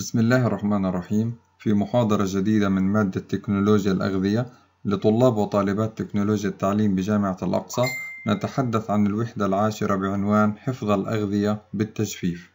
بسم الله الرحمن الرحيم في محاضرة جديدة من مادة تكنولوجيا الأغذية لطلاب وطالبات تكنولوجيا التعليم بجامعة الأقصى نتحدث عن الوحدة العاشرة بعنوان حفظ الأغذية بالتجفيف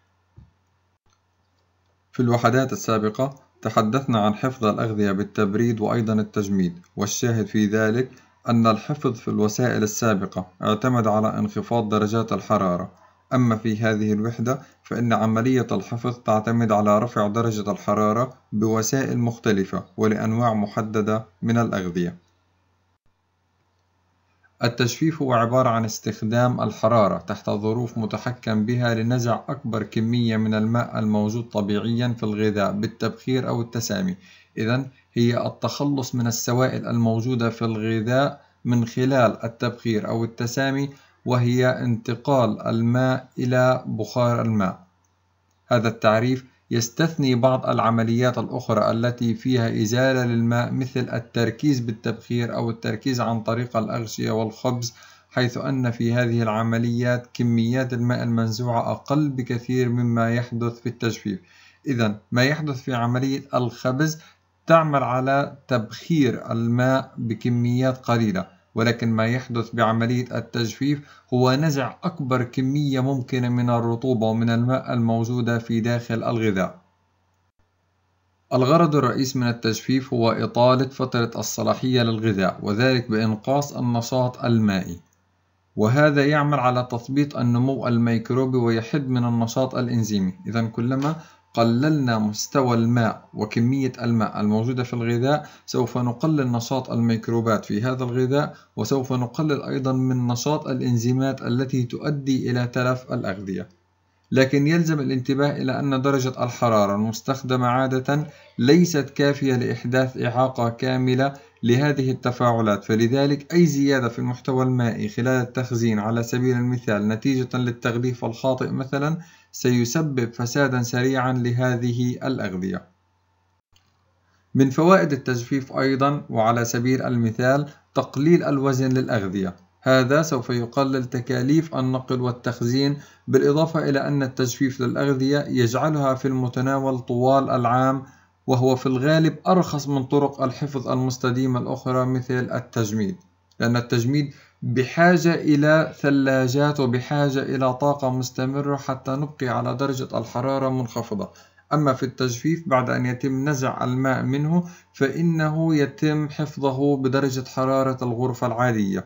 في الوحدات السابقة تحدثنا عن حفظ الأغذية بالتبريد وأيضا التجميد والشاهد في ذلك أن الحفظ في الوسائل السابقة اعتمد على انخفاض درجات الحرارة أما في هذه الوحدة فإن عملية الحفظ تعتمد على رفع درجة الحرارة بوسائل مختلفة ولأنواع محددة من الأغذية التجفيف هو عبارة عن استخدام الحرارة تحت ظروف متحكم بها لنزع أكبر كمية من الماء الموجود طبيعيا في الغذاء بالتبخير أو التسامي إذا هي التخلص من السوائل الموجودة في الغذاء من خلال التبخير أو التسامي وهي انتقال الماء إلى بخار الماء هذا التعريف يستثني بعض العمليات الأخرى التي فيها إزالة للماء مثل التركيز بالتبخير أو التركيز عن طريق الأغشية والخبز حيث أن في هذه العمليات كميات الماء المنزوعة أقل بكثير مما يحدث في التجفيف إذا ما يحدث في عملية الخبز تعمل على تبخير الماء بكميات قليلة ولكن ما يحدث بعملية التجفيف هو نزع أكبر كمية ممكنة من الرطوبة ومن الماء الموجودة في داخل الغذاء الغرض الرئيس من التجفيف هو إطالة فترة الصلاحية للغذاء وذلك بإنقاص النشاط المائي وهذا يعمل على تثبيط النمو الميكروبي ويحد من النشاط الإنزيمي إذا كلما قللنا مستوى الماء وكمية الماء الموجودة في الغذاء سوف نقلل نشاط الميكروبات في هذا الغذاء وسوف نقلل أيضا من نشاط الإنزيمات التي تؤدي إلى تلف الأغذية لكن يلزم الانتباه إلى أن درجة الحرارة المستخدمة عادة ليست كافية لإحداث إعاقة كاملة لهذه التفاعلات فلذلك أي زيادة في المحتوى المائي خلال التخزين على سبيل المثال نتيجة للتغليف الخاطئ مثلا سيسبب فسادا سريعا لهذه الأغذية من فوائد التجفيف أيضا وعلى سبيل المثال تقليل الوزن للأغذية هذا سوف يقلل تكاليف النقل والتخزين بالإضافة إلى أن التجفيف للأغذية يجعلها في المتناول طوال العام وهو في الغالب أرخص من طرق الحفظ المستديمة الأخرى مثل التجميد لأن التجميد بحاجة إلى ثلاجات وبحاجة إلى طاقة مستمرة حتى نبقي على درجة الحرارة منخفضة أما في التجفيف بعد أن يتم نزع الماء منه فإنه يتم حفظه بدرجة حرارة الغرفة العادية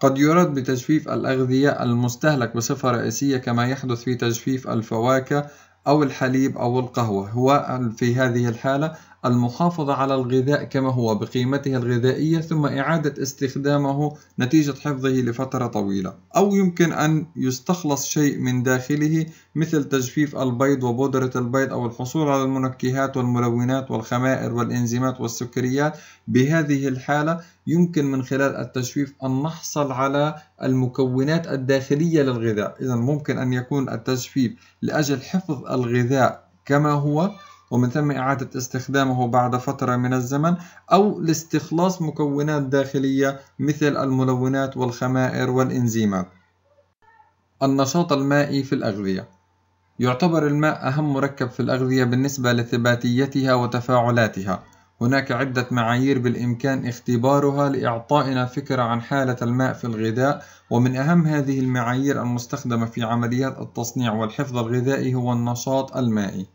قد يراد بتجفيف الأغذية المستهلك بصفة رئيسية كما يحدث في تجفيف الفواكه أو الحليب أو القهوة هو في هذه الحالة المحافظة على الغذاء كما هو بقيمته الغذائية ثم إعادة استخدامه نتيجة حفظه لفترة طويلة أو يمكن أن يستخلص شيء من داخله مثل تجفيف البيض وبودرة البيض أو الحصول على المنكهات والملونات والخمائر والإنزيمات والسكريات بهذه الحالة يمكن من خلال التجفيف أن نحصل على المكونات الداخلية للغذاء إذا ممكن أن يكون التجفيف لأجل حفظ الغذاء كما هو ومن ثم إعادة استخدامه بعد فترة من الزمن أو لاستخلاص مكونات داخلية مثل الملونات والخمائر والإنزيمات النشاط المائي في الأغذية يعتبر الماء أهم مركب في الأغذية بالنسبة لثباتيتها وتفاعلاتها هناك عدة معايير بالإمكان اختبارها لإعطائنا فكرة عن حالة الماء في الغذاء ومن أهم هذه المعايير المستخدمة في عمليات التصنيع والحفظ الغذائي هو النشاط المائي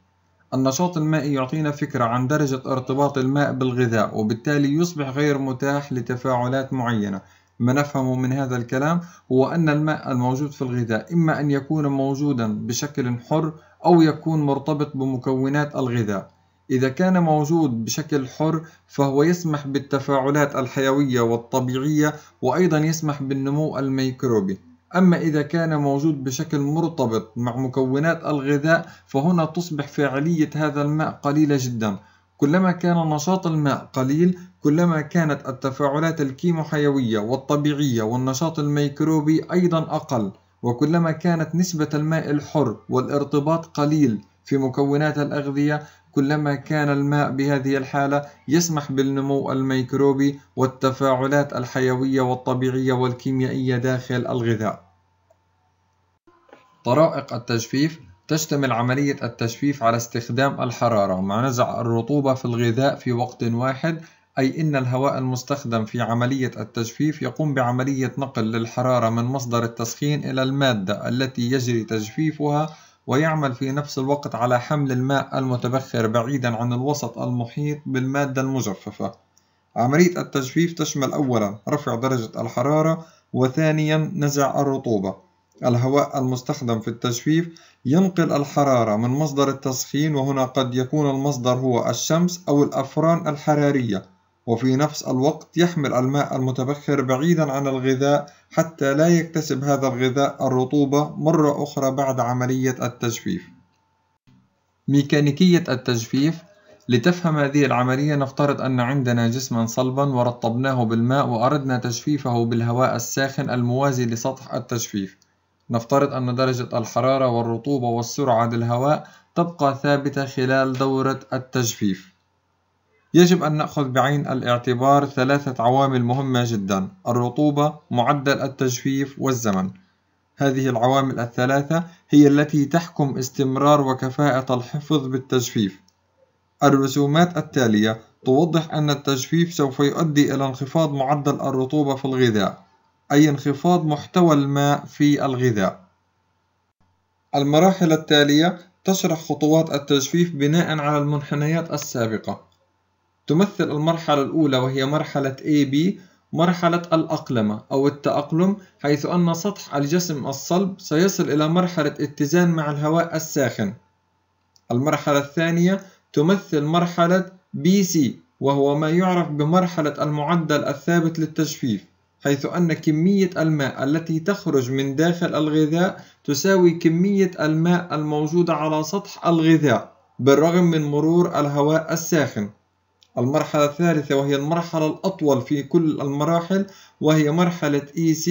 النشاط المائي يعطينا فكرة عن درجة ارتباط الماء بالغذاء وبالتالي يصبح غير متاح لتفاعلات معينة ما نفهمه من هذا الكلام هو أن الماء الموجود في الغذاء إما أن يكون موجودا بشكل حر أو يكون مرتبط بمكونات الغذاء إذا كان موجود بشكل حر فهو يسمح بالتفاعلات الحيوية والطبيعية وأيضا يسمح بالنمو الميكروبي أما إذا كان موجود بشكل مرتبط مع مكونات الغذاء فهنا تصبح فاعلية هذا الماء قليلة جدا كلما كان نشاط الماء قليل كلما كانت التفاعلات الكيموحيوية والطبيعية والنشاط الميكروبي أيضا أقل وكلما كانت نسبة الماء الحر والارتباط قليل في مكونات الأغذية كلما كان الماء بهذه الحالة يسمح بالنمو الميكروبي والتفاعلات الحيوية والطبيعية والكيميائية داخل الغذاء طرائق التجفيف تشتمل عملية التجفيف على استخدام الحرارة مع نزع الرطوبة في الغذاء في وقت واحد أي إن الهواء المستخدم في عملية التجفيف يقوم بعملية نقل للحرارة من مصدر التسخين إلى المادة التي يجري تجفيفها ويعمل في نفس الوقت على حمل الماء المتبخر بعيدا عن الوسط المحيط بالمادة المجففة عملية التجفيف تشمل أولا رفع درجة الحرارة وثانيا نزع الرطوبة الهواء المستخدم في التجفيف ينقل الحرارة من مصدر التسخين وهنا قد يكون المصدر هو الشمس أو الأفران الحرارية وفي نفس الوقت يحمل الماء المتبخر بعيدا عن الغذاء حتى لا يكتسب هذا الغذاء الرطوبة مرة أخرى بعد عملية التجفيف ميكانيكية التجفيف لتفهم هذه العملية نفترض أن عندنا جسما صلبا ورطبناه بالماء وأردنا تجفيفه بالهواء الساخن الموازي لسطح التجفيف نفترض أن درجة الحرارة والرطوبة والسرعة للهواء تبقى ثابتة خلال دورة التجفيف يجب أن نأخذ بعين الاعتبار ثلاثة عوامل مهمة جدا الرطوبة معدل التجفيف والزمن هذه العوامل الثلاثة هي التي تحكم استمرار وكفاءة الحفظ بالتجفيف الرسومات التالية توضح أن التجفيف سوف يؤدي إلى انخفاض معدل الرطوبة في الغذاء أي انخفاض محتوى الماء في الغذاء المراحل التالية تشرح خطوات التجفيف بناء على المنحنيات السابقة تمثل المرحلة الأولى وهي مرحلة AB مرحلة الأقلمة أو التأقلم حيث أن سطح الجسم الصلب سيصل إلى مرحلة اتزان مع الهواء الساخن المرحلة الثانية تمثل مرحلة BC وهو ما يعرف بمرحلة المعدل الثابت للتجفيف حيث أن كمية الماء التي تخرج من داخل الغذاء تساوي كمية الماء الموجودة على سطح الغذاء بالرغم من مرور الهواء الساخن المرحلة الثالثة وهي المرحلة الأطول في كل المراحل وهي مرحلة EC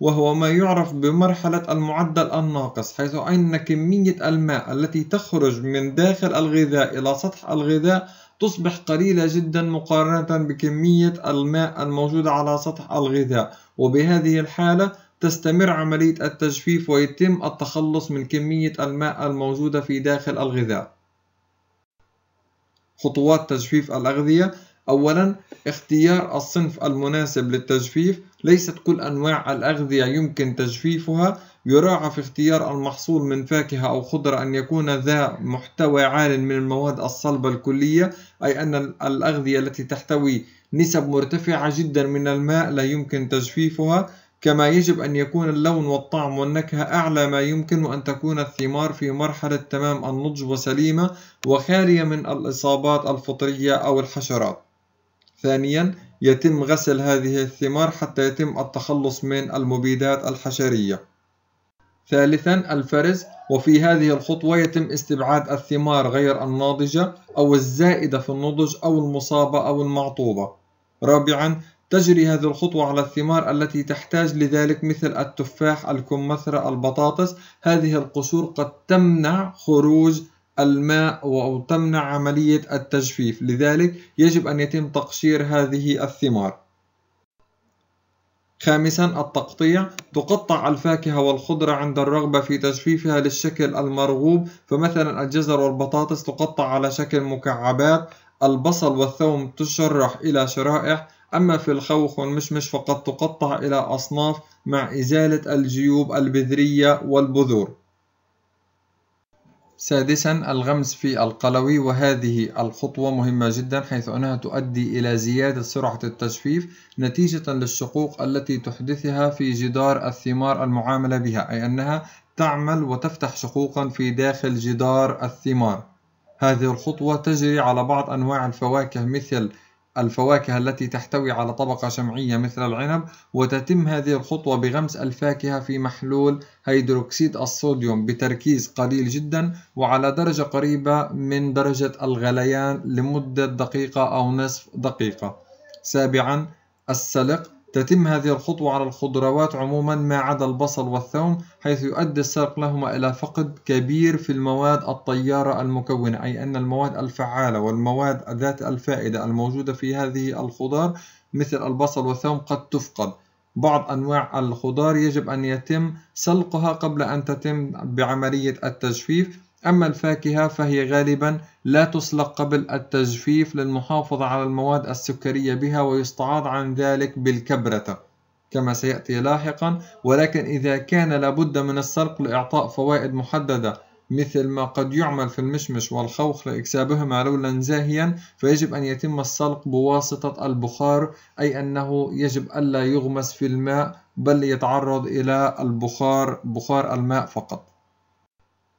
وهو ما يعرف بمرحلة المعدل الناقص حيث أن كمية الماء التي تخرج من داخل الغذاء إلى سطح الغذاء تصبح قليلة جدا مقارنة بكمية الماء الموجودة على سطح الغذاء وبهذه الحالة تستمر عملية التجفيف ويتم التخلص من كمية الماء الموجودة في داخل الغذاء خطوات تجفيف الأغذية أولا اختيار الصنف المناسب للتجفيف ليست كل أنواع الأغذية يمكن تجفيفها يراعى في اختيار المحصول من فاكهة أو خضرة أن يكون ذا محتوى عال من المواد الصلبة الكلية أي أن الأغذية التي تحتوي نسب مرتفعة جدا من الماء لا يمكن تجفيفها كما يجب أن يكون اللون والطعم والنكهة أعلى ما يمكن أن تكون الثمار في مرحلة تمام النضج وسليمة وخالية من الإصابات الفطرية أو الحشرات ثانيا يتم غسل هذه الثمار حتى يتم التخلص من المبيدات الحشرية ثالثا الفرز وفي هذه الخطوة يتم استبعاد الثمار غير الناضجة أو الزائدة في النضج أو المصابة أو المعطوبة رابعا تجري هذه الخطوة على الثمار التي تحتاج لذلك مثل التفاح الكمثرى البطاطس هذه القشور قد تمنع خروج الماء أو تمنع عملية التجفيف لذلك يجب أن يتم تقشير هذه الثمار خامسا التقطيع تقطع الفاكهة والخضرة عند الرغبة في تجفيفها للشكل المرغوب فمثلا الجزر والبطاطس تقطع على شكل مكعبات البصل والثوم تشرح إلى شرائح أما في الخوخ والمشمش فقد تقطع إلى أصناف مع إزالة الجيوب البذرية والبذور سادسا الغمز في القلوي وهذه الخطوة مهمة جدا حيث أنها تؤدي إلى زيادة سرعة التجفيف نتيجة للشقوق التي تحدثها في جدار الثمار المعاملة بها أي أنها تعمل وتفتح شقوقا في داخل جدار الثمار هذه الخطوة تجري على بعض أنواع الفواكه مثل الفواكه التي تحتوي على طبقة شمعية مثل العنب وتتم هذه الخطوة بغمس الفاكهة في محلول هيدروكسيد الصوديوم بتركيز قليل جدا وعلى درجة قريبة من درجة الغليان لمدة دقيقة أو نصف دقيقة سابعا السلق تتم هذه الخطوة على الخضروات عموما ما عدا البصل والثوم حيث يؤدي السلق لهما إلى فقد كبير في المواد الطيارة المكونة أي أن المواد الفعالة والمواد ذات الفائدة الموجودة في هذه الخضار مثل البصل والثوم قد تفقد بعض أنواع الخضار يجب أن يتم سلقها قبل أن تتم بعملية التجفيف أما الفاكهة فهي غالبا لا تسلق قبل التجفيف للمحافظة على المواد السكرية بها ويستعاض عن ذلك بالكبرة كما سيأتي لاحقا ولكن إذا كان لابد من السلق لإعطاء فوائد محددة مثل ما قد يعمل في المشمش والخوخ لإكسابهما لولا زاهيا فيجب أن يتم السلق بواسطة البخار أي أنه يجب ألا يغمس في الماء بل يتعرض إلى البخار بخار الماء فقط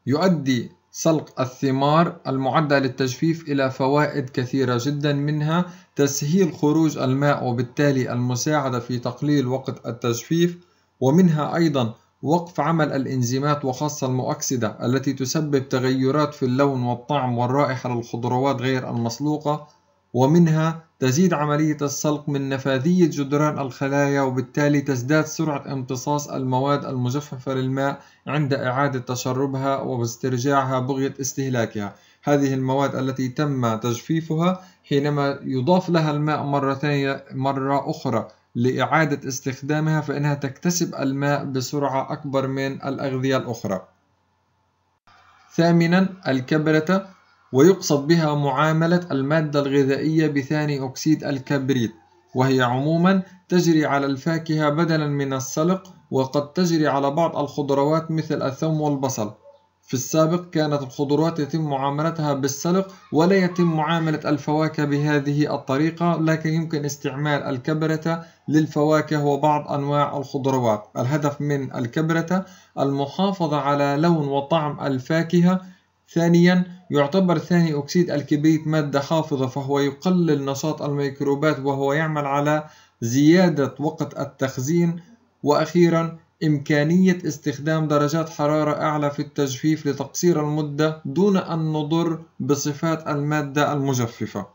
يؤدي سلق الثمار المعدة للتجفيف إلى فوائد كثيرة جدا منها تسهيل خروج الماء وبالتالي المساعدة في تقليل وقت التجفيف ومنها أيضا وقف عمل الإنزيمات وخاصة المؤكسدة التي تسبب تغيرات في اللون والطعم والرائحة للخضروات غير المسلوقة ومنها تزيد عملية السلق من نفاذية جدران الخلايا وبالتالي تزداد سرعة امتصاص المواد المجففة للماء عند إعادة تشربها واسترجاعها بغية استهلاكها هذه المواد التي تم تجفيفها حينما يضاف لها الماء مرة, ثانية مرة أخرى لإعادة استخدامها فإنها تكتسب الماء بسرعة أكبر من الأغذية الأخرى ثامنا الكبرة ويقصد بها معاملة المادة الغذائية بثاني أكسيد الكبريت وهي عموما تجري على الفاكهة بدلا من السلق وقد تجري على بعض الخضروات مثل الثوم والبصل في السابق كانت الخضروات يتم معاملتها بالسلق ولا يتم معاملة الفواكه بهذه الطريقة لكن يمكن استعمال الكبرتة للفواكه وبعض أنواع الخضروات الهدف من الكبرتة المحافظة على لون وطعم الفاكهة ثانيا يعتبر ثاني أكسيد الكبريت مادة خافضة فهو يقلل نشاط الميكروبات وهو يعمل على زيادة وقت التخزين وأخيرا إمكانية استخدام درجات حرارة أعلى في التجفيف لتقصير المدة دون أن نضر بصفات المادة المجففة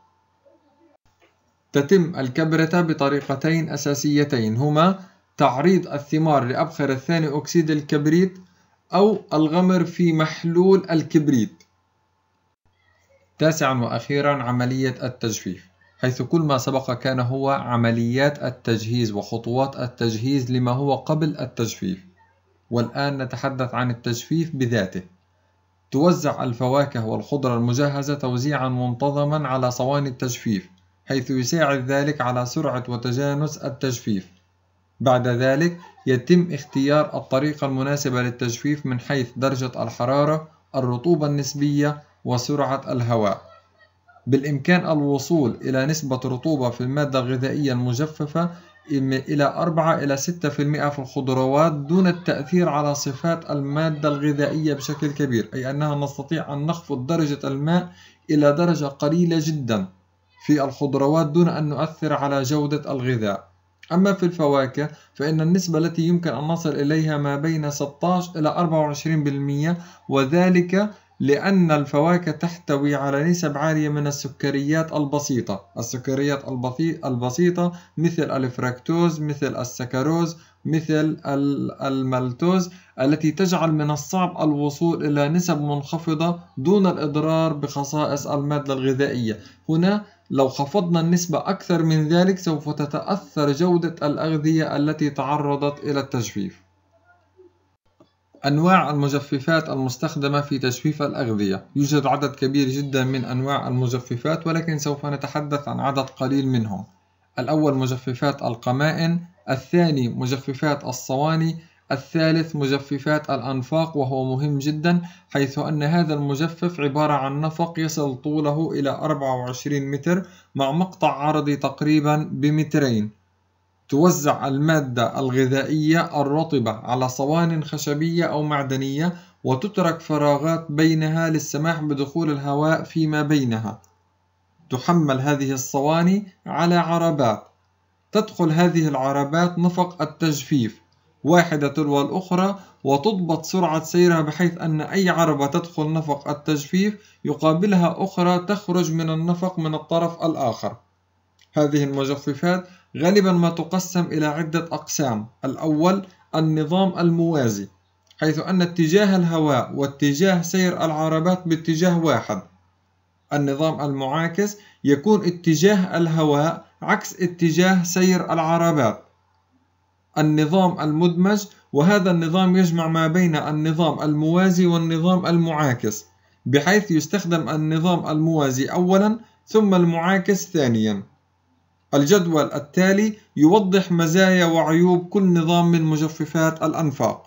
تتم الكبرة بطريقتين أساسيتين هما تعريض الثمار لأبخرة ثاني أكسيد الكبريت أو الغمر في محلول الكبريت تاسعا وأخيرا عملية التجفيف حيث كل ما سبق كان هو عمليات التجهيز وخطوات التجهيز لما هو قبل التجفيف والآن نتحدث عن التجفيف بذاته توزع الفواكه والخضر المجهزة توزيعا منتظما على صواني التجفيف حيث يساعد ذلك على سرعة وتجانس التجفيف بعد ذلك يتم اختيار الطريقة المناسبة للتجفيف من حيث درجة الحرارة الرطوبة النسبية وسرعة الهواء بالإمكان الوصول إلى نسبة رطوبة في المادة الغذائية المجففة إلى 4 إلى 6% في الخضروات دون التأثير على صفات المادة الغذائية بشكل كبير أي أنها نستطيع أن نخفض درجة الماء إلى درجة قليلة جدا في الخضروات دون أن نؤثر على جودة الغذاء أما في الفواكه فإن النسبة التي يمكن أن نصل إليها ما بين 16 إلى 24% وذلك لأن الفواكه تحتوي على نسب عالية من السكريات البسيطة السكريات البسيطة مثل الفركتوز مثل السكروز مثل المالتوز التي تجعل من الصعب الوصول إلى نسب منخفضة دون الإضرار بخصائص المادة الغذائية هنا لو خفضنا النسبة أكثر من ذلك سوف تتأثر جودة الأغذية التي تعرضت إلى التجفيف أنواع المجففات المستخدمة في تجفيف الأغذية يوجد عدد كبير جدا من أنواع المجففات ولكن سوف نتحدث عن عدد قليل منهم الأول مجففات القمائن الثاني مجففات الصواني الثالث مجففات الأنفاق وهو مهم جدا حيث أن هذا المجفف عبارة عن نفق يصل طوله إلى 24 متر مع مقطع عرضي تقريبا بمترين توزع المادة الغذائية الرطبة على صوان خشبية أو معدنية وتترك فراغات بينها للسماح بدخول الهواء فيما بينها تحمل هذه الصواني على عربات تدخل هذه العربات نفق التجفيف واحدة تلو الأخرى وتضبط سرعة سيرها بحيث أن أي عربة تدخل نفق التجفيف يقابلها أخرى تخرج من النفق من الطرف الآخر هذه المجففات غالبا ما تقسم إلى عدة أقسام الأول النظام الموازي حيث أن اتجاه الهواء واتجاه سير العربات باتجاه واحد النظام المعاكس يكون اتجاه الهواء عكس اتجاه سير العربات النظام المدمج وهذا النظام يجمع ما بين النظام الموازي والنظام المعاكس بحيث يستخدم النظام الموازي أولا ثم المعاكس ثانيا الجدول التالي يوضح مزايا وعيوب كل نظام من مجففات الأنفاق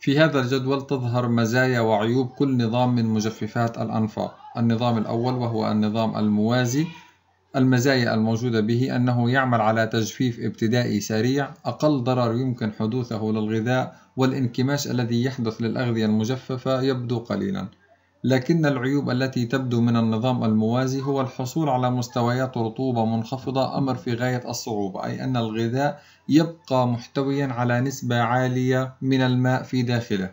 في هذا الجدول تظهر مزايا وعيوب كل نظام من مجففات الأنفاق النظام الأول وهو النظام الموازي المزايا الموجودة به أنه يعمل على تجفيف ابتدائي سريع أقل ضرر يمكن حدوثه للغذاء والانكماش الذي يحدث للأغذية المجففة يبدو قليلا لكن العيوب التي تبدو من النظام الموازي هو الحصول على مستويات رطوبة منخفضة أمر في غاية الصعوبة أي أن الغذاء يبقى محتويا على نسبة عالية من الماء في داخله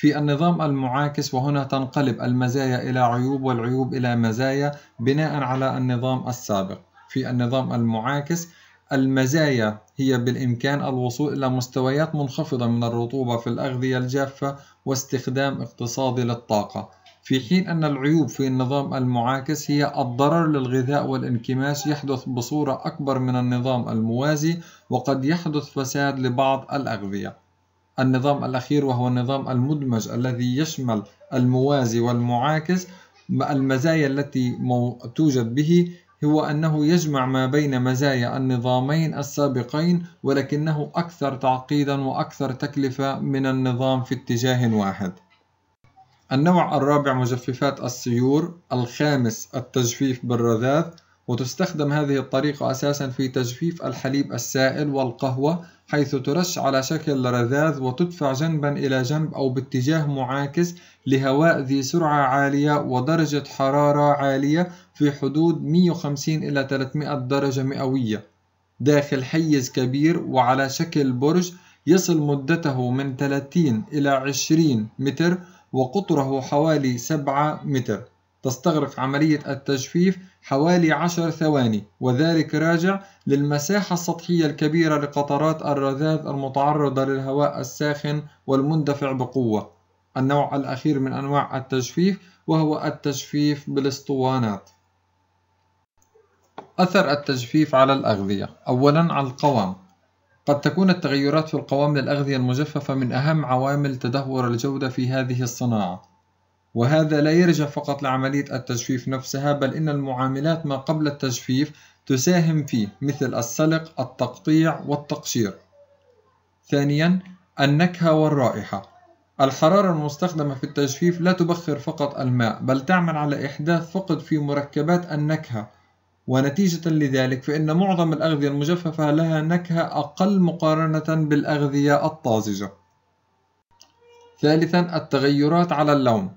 في النظام المعاكس وهنا تنقلب المزايا إلى عيوب والعيوب إلى مزايا بناء على النظام السابق في النظام المعاكس المزايا هي بالإمكان الوصول إلى مستويات منخفضة من الرطوبة في الأغذية الجافة واستخدام اقتصادي للطاقة في حين أن العيوب في النظام المعاكس هي الضرر للغذاء والانكماش يحدث بصورة أكبر من النظام الموازي وقد يحدث فساد لبعض الأغذية النظام الأخير وهو النظام المدمج الذي يشمل الموازي والمعاكس المزايا التي توجد به هو أنه يجمع ما بين مزايا النظامين السابقين ولكنه أكثر تعقيدا وأكثر تكلفة من النظام في اتجاه واحد النوع الرابع مجففات السيور الخامس التجفيف بالرذاذ وتستخدم هذه الطريقة أساسا في تجفيف الحليب السائل والقهوة حيث ترش على شكل رذاذ وتدفع جنبا إلى جنب أو باتجاه معاكس لهواء ذي سرعة عالية ودرجة حرارة عالية في حدود 150 إلى 300 درجة مئوية داخل حيز كبير وعلى شكل برج يصل مدته من 30 إلى 20 متر وقطره حوالي 7 متر تستغرق عملية التجفيف حوالي 10 ثواني وذلك راجع للمساحة السطحية الكبيرة لقطرات الرذاذ المتعرضة للهواء الساخن والمندفع بقوة النوع الأخير من أنواع التجفيف وهو التجفيف بالاسطوانات أثر التجفيف على الأغذية أولا على القوام قد تكون التغيرات في القوام للأغذية المجففة من أهم عوامل تدهور الجودة في هذه الصناعة وهذا لا يرجع فقط لعملية التجفيف نفسها بل إن المعاملات ما قبل التجفيف تساهم فيه مثل السلق، التقطيع والتقشير. ثانياً النكهة والرائحة الحرارة المستخدمة في التجفيف لا تبخر فقط الماء بل تعمل على إحداث فقد في مركبات النكهة ونتيجة لذلك فإن معظم الأغذية المجففة لها نكهة أقل مقارنة بالأغذية الطازجة. ثالثا التغيرات على اللون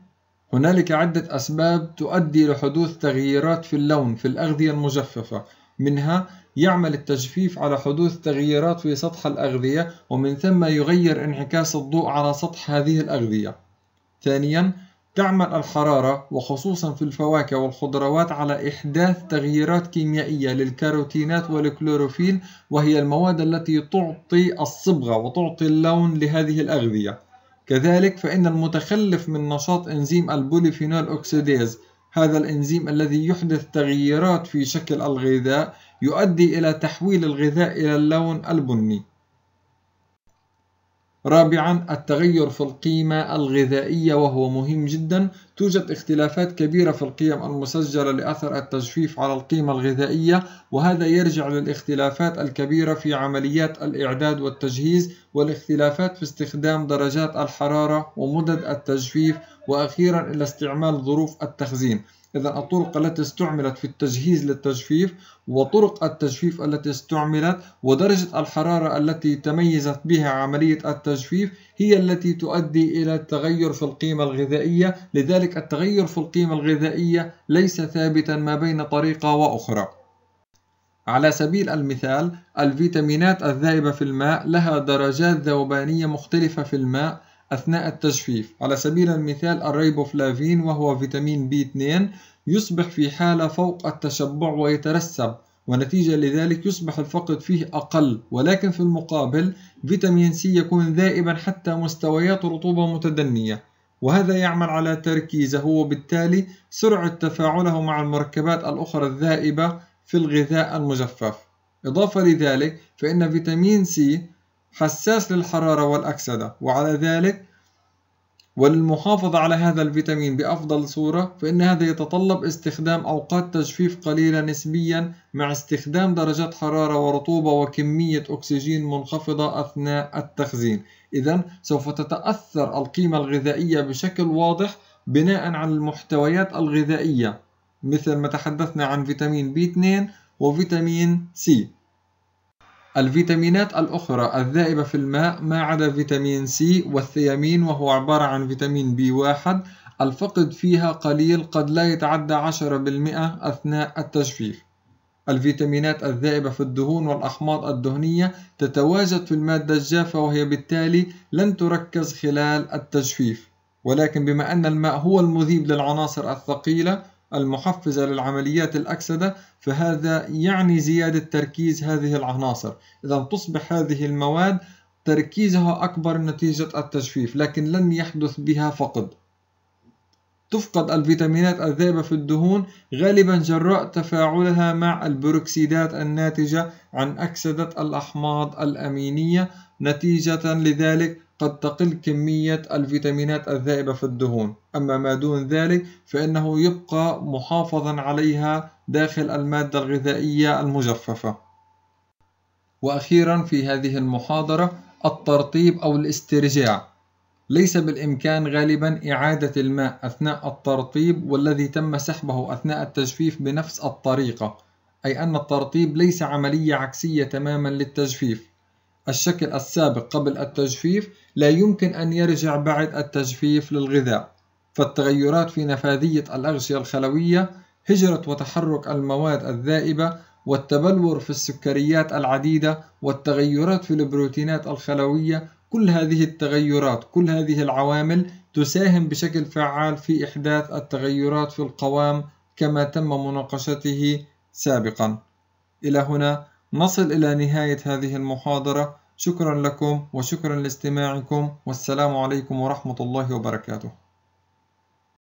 هنالك عدة أسباب تؤدي لحدوث تغييرات في اللون في الأغذية المجففة منها يعمل التجفيف على حدوث تغييرات في سطح الأغذية ومن ثم يغير انعكاس الضوء على سطح هذه الأغذية ثانيا تعمل الحرارة وخصوصا في الفواكه والخضروات على إحداث تغييرات كيميائية للكاروتينات والكلوروفيل وهي المواد التي تعطي الصبغة وتعطي اللون لهذه الأغذية كذلك فإن المتخلف من نشاط إنزيم البوليفينول أوكسيديز هذا الإنزيم الذي يحدث تغييرات في شكل الغذاء يؤدي إلى تحويل الغذاء إلى اللون البني رابعا التغير في القيمة الغذائية وهو مهم جدا توجد اختلافات كبيرة في القيم المسجلة لأثر التجفيف على القيمة الغذائية وهذا يرجع للاختلافات الكبيرة في عمليات الإعداد والتجهيز والاختلافات في استخدام درجات الحرارة ومدد التجفيف وأخيرا إلى استعمال ظروف التخزين إذا الطرق التي استعملت في التجهيز للتجفيف وطرق التجفيف التي استعملت ودرجة الحرارة التي تميزت بها عملية التجفيف هي التي تؤدي إلى التغير في القيمة الغذائية لذلك التغير في القيمة الغذائية ليس ثابتا ما بين طريقة وأخرى على سبيل المثال الفيتامينات الذائبة في الماء لها درجات ذوبانية مختلفة في الماء أثناء التجفيف على سبيل المثال الريبوفلافين وهو فيتامين بي 2 يصبح في حالة فوق التشبع ويترسب ونتيجة لذلك يصبح الفقد فيه أقل ولكن في المقابل فيتامين سي يكون ذائبا حتى مستويات رطوبة متدنية وهذا يعمل على تركيزه وبالتالي سرعة تفاعله مع المركبات الأخرى الذائبة في الغذاء المجفف إضافة لذلك فإن فيتامين سي حساس للحرارة والأكسدة وعلى ذلك وللمحافظة على هذا الفيتامين بأفضل صورة فإن هذا يتطلب استخدام أوقات تجفيف قليلة نسبيا مع استخدام درجات حرارة ورطوبة وكمية أكسجين منخفضة أثناء التخزين إذا سوف تتأثر القيمة الغذائية بشكل واضح بناء على المحتويات الغذائية مثل ما تحدثنا عن فيتامين بي 2 وفيتامين سي الفيتامينات الأخرى الذائبة في الماء ما عدا فيتامين سي والثيامين وهو عبارة عن فيتامين بي واحد الفقد فيها قليل قد لا يتعدى 10% أثناء التجفيف الفيتامينات الذائبة في الدهون والأحماض الدهنية تتواجد في المادة الجافة وهي بالتالي لن تركز خلال التجفيف ولكن بما أن الماء هو المذيب للعناصر الثقيلة المحفزة للعمليات الأكسدة فهذا يعني زيادة تركيز هذه العناصر إذا تصبح هذه المواد تركيزها أكبر نتيجة التجفيف لكن لن يحدث بها فقد تفقد الفيتامينات الذائبة في الدهون غالبا جراء تفاعلها مع البروكسيدات الناتجة عن أكسدة الأحماض الأمينية نتيجة لذلك قد تقل كمية الفيتامينات الذائبة في الدهون أما ما دون ذلك فإنه يبقى محافظا عليها داخل المادة الغذائية المجففة وأخيرا في هذه المحاضرة الترطيب أو الاسترجاع ليس بالإمكان غالبا إعادة الماء أثناء الترطيب والذي تم سحبه أثناء التجفيف بنفس الطريقة أي أن الترطيب ليس عملية عكسية تماما للتجفيف الشكل السابق قبل التجفيف لا يمكن أن يرجع بعد التجفيف للغذاء فالتغيرات في نفاذية الأغشية الخلوية هجرة وتحرك المواد الذائبة والتبلور في السكريات العديدة والتغيرات في البروتينات الخلوية كل هذه التغيرات كل هذه العوامل تساهم بشكل فعال في إحداث التغيرات في القوام كما تم مناقشته سابقا إلى هنا نصل إلى نهاية هذه المحاضرة شكرا لكم وشكرا لاستماعكم والسلام عليكم ورحمة الله وبركاته